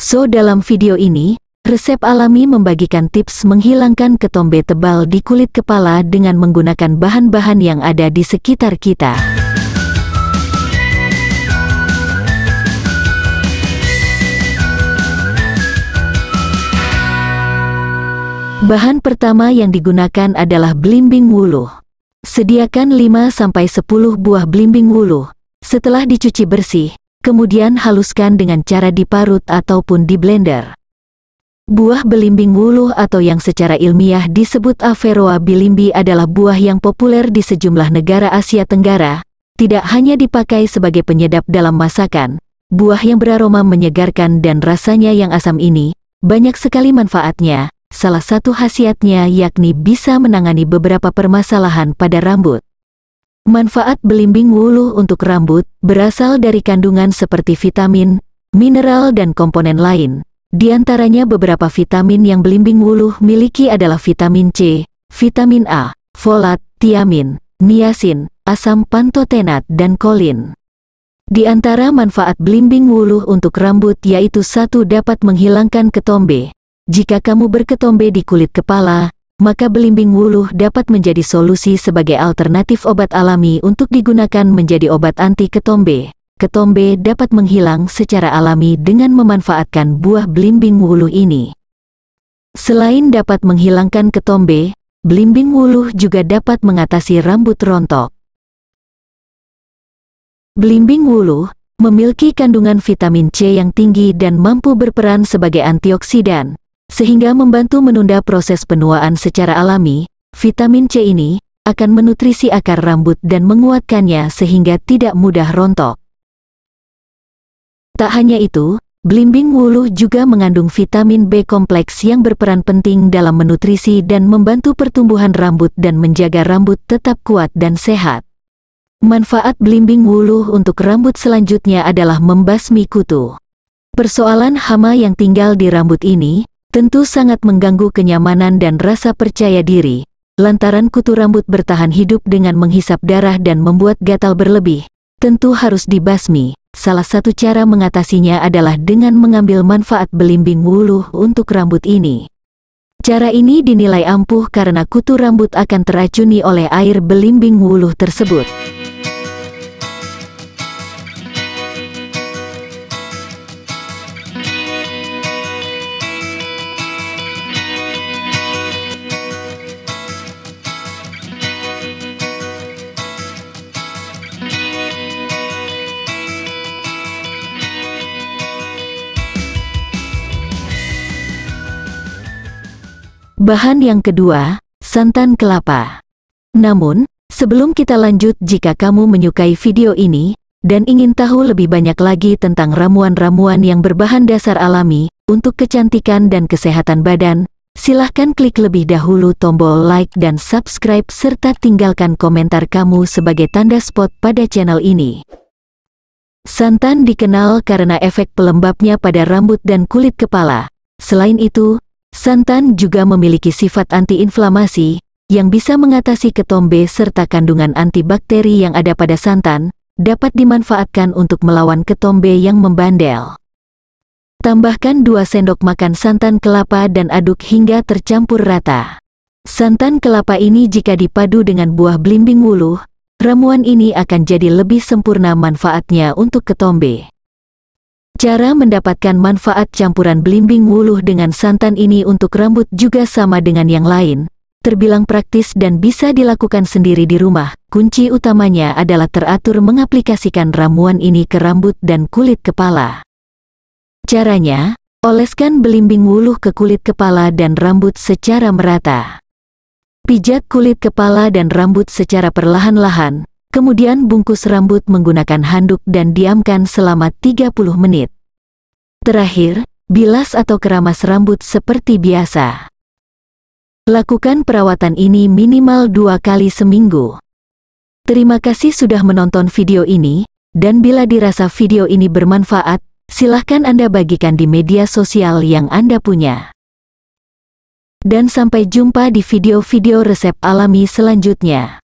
So dalam video ini, resep alami membagikan tips menghilangkan ketombe tebal di kulit kepala dengan menggunakan bahan-bahan yang ada di sekitar kita. Bahan pertama yang digunakan adalah belimbing wuluh. Sediakan 5-10 buah belimbing wuluh. Setelah dicuci bersih, Kemudian haluskan dengan cara diparut ataupun di blender. Buah belimbing wuluh atau yang secara ilmiah disebut Averroa bilimbi adalah buah yang populer di sejumlah negara Asia Tenggara. Tidak hanya dipakai sebagai penyedap dalam masakan, buah yang beraroma menyegarkan dan rasanya yang asam ini, banyak sekali manfaatnya. Salah satu khasiatnya yakni bisa menangani beberapa permasalahan pada rambut. Manfaat belimbing wuluh untuk rambut berasal dari kandungan seperti vitamin, mineral dan komponen lain. Di antaranya beberapa vitamin yang belimbing wuluh miliki adalah vitamin C, vitamin A, folat, tiamin, niacin, asam pantotenat dan kolin. Di antara manfaat belimbing wuluh untuk rambut yaitu satu dapat menghilangkan ketombe. Jika kamu berketombe di kulit kepala, maka belimbing wuluh dapat menjadi solusi sebagai alternatif obat alami untuk digunakan menjadi obat anti ketombe. Ketombe dapat menghilang secara alami dengan memanfaatkan buah belimbing wuluh ini. Selain dapat menghilangkan ketombe, belimbing wuluh juga dapat mengatasi rambut rontok. Belimbing wuluh memiliki kandungan vitamin C yang tinggi dan mampu berperan sebagai antioksidan, sehingga membantu menunda proses penuaan secara alami, vitamin C ini akan menutrisi akar rambut dan menguatkannya sehingga tidak mudah rontok. Tak hanya itu, blimbing wuluh juga mengandung vitamin B kompleks yang berperan penting dalam menutrisi dan membantu pertumbuhan rambut dan menjaga rambut tetap kuat dan sehat. Manfaat blimbing wuluh untuk rambut selanjutnya adalah membasmi kutu. Persoalan hama yang tinggal di rambut ini Tentu sangat mengganggu kenyamanan dan rasa percaya diri, lantaran kutu rambut bertahan hidup dengan menghisap darah dan membuat gatal berlebih. Tentu harus dibasmi. Salah satu cara mengatasinya adalah dengan mengambil manfaat belimbing wuluh untuk rambut ini. Cara ini dinilai ampuh karena kutu rambut akan teracuni oleh air belimbing wuluh tersebut. Bahan yang kedua, santan kelapa. Namun, sebelum kita lanjut jika kamu menyukai video ini, dan ingin tahu lebih banyak lagi tentang ramuan-ramuan yang berbahan dasar alami, untuk kecantikan dan kesehatan badan, silahkan klik lebih dahulu tombol like dan subscribe serta tinggalkan komentar kamu sebagai tanda spot pada channel ini. Santan dikenal karena efek pelembabnya pada rambut dan kulit kepala. Selain itu, Santan juga memiliki sifat antiinflamasi, yang bisa mengatasi ketombe serta kandungan antibakteri yang ada pada santan, dapat dimanfaatkan untuk melawan ketombe yang membandel. Tambahkan 2 sendok makan santan kelapa dan aduk hingga tercampur rata. Santan kelapa ini jika dipadu dengan buah belimbing wuluh, ramuan ini akan jadi lebih sempurna manfaatnya untuk ketombe. Cara mendapatkan manfaat campuran belimbing wuluh dengan santan ini untuk rambut juga sama dengan yang lain, terbilang praktis dan bisa dilakukan sendiri di rumah. Kunci utamanya adalah teratur mengaplikasikan ramuan ini ke rambut dan kulit kepala. Caranya, oleskan belimbing wuluh ke kulit kepala dan rambut secara merata. Pijat kulit kepala dan rambut secara perlahan-lahan, Kemudian bungkus rambut menggunakan handuk dan diamkan selama 30 menit. Terakhir, bilas atau keramas rambut seperti biasa. Lakukan perawatan ini minimal dua kali seminggu. Terima kasih sudah menonton video ini, dan bila dirasa video ini bermanfaat, silahkan Anda bagikan di media sosial yang Anda punya. Dan sampai jumpa di video-video resep alami selanjutnya.